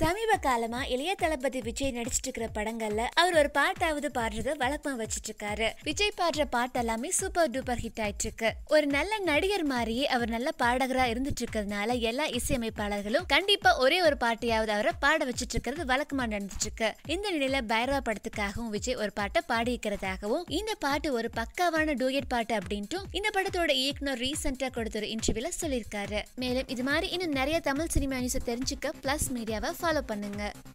சமீப காலமா இளைய தளபதி விஜய் நடிச்சிட்டு இருக்கிற படங்கள்ல அவர் ஒரு பாட்டாவது பாடுறத வழக்கமா வச்சிட்டு இருக்காரு விஜய் பாடுற பாட்டு எல்லாமே சூப்பர் டூப்பர் ஹிட் ஆயிட்டு இருக்கு ஒரு நல்ல நடிகர் மாதிரியே அவர் நல்ல பாடகரா இருந்துட்டு இருக்கிறதுனால எல்லா இசையமைப்பாளர்களும் கண்டிப்பா ஒரே ஒரு பாட்டையாவது அவரை பாட வச்சிட்டு இருக்கிறது வழக்கமா நடந்துட்டு இருக்கு இந்த நிலையில பைரவா படத்துக்காகவும் விஜய் ஒரு பாட்டை பாடியிருக்கிறதாகவும் இந்த பாட்டு ஒரு பக்காவான டூயட் பாட்டு அப்படின்ட்டும் இந்த படத்தோட இயக்குனர் ரீசெண்டா கொடுத்த ஒரு இன்டர்வியூல சொல்லியிருக்காரு மேலும் இது மாதிரி இன்னும் நிறைய தமிழ் சினிமா நியூஸ் தெரிஞ்சுக்க பிளஸ் மீடியாவை ஃபாலோ பண்ணுங்கள்